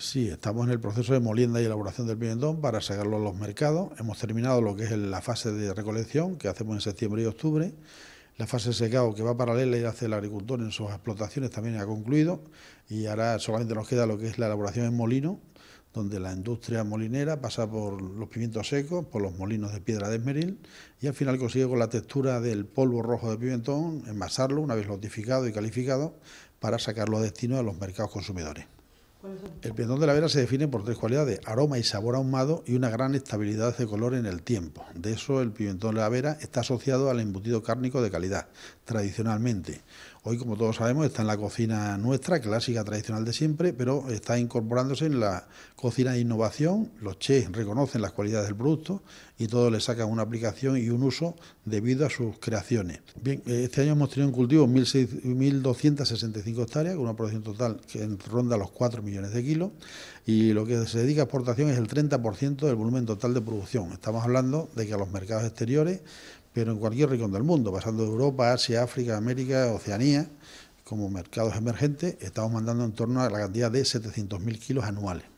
Sí, estamos en el proceso de molienda y elaboración del pimentón para sacarlo a los mercados. Hemos terminado lo que es la fase de recolección que hacemos en septiembre y octubre. La fase de secado que va paralela y hace el agricultor en sus explotaciones también ha concluido y ahora solamente nos queda lo que es la elaboración en molino, donde la industria molinera pasa por los pimientos secos, por los molinos de piedra de esmeril y al final consigue con la textura del polvo rojo de pimentón envasarlo una vez lotificado y calificado para sacarlo a destino a los mercados consumidores. El pimentón de la Vera se define por tres cualidades, aroma y sabor ahumado y una gran estabilidad de color en el tiempo. De eso el pimentón de la Vera está asociado al embutido cárnico de calidad, tradicionalmente. Hoy, como todos sabemos, está en la cocina nuestra, clásica, tradicional de siempre, pero está incorporándose en la cocina de innovación. Los chefs reconocen las cualidades del producto y todos le sacan una aplicación y un uso debido a sus creaciones. Bien, eh, este año hemos tenido un cultivo 1.265 hectáreas, con una producción total que ronda los 4 millones de kilos y lo que se dedica a exportación es el 30% del volumen total de producción. Estamos hablando de que a los mercados exteriores, pero en cualquier rincón del mundo, pasando de Europa, Asia, África, América, Oceanía, como mercados emergentes, estamos mandando en torno a la cantidad de 700.000 kilos anuales.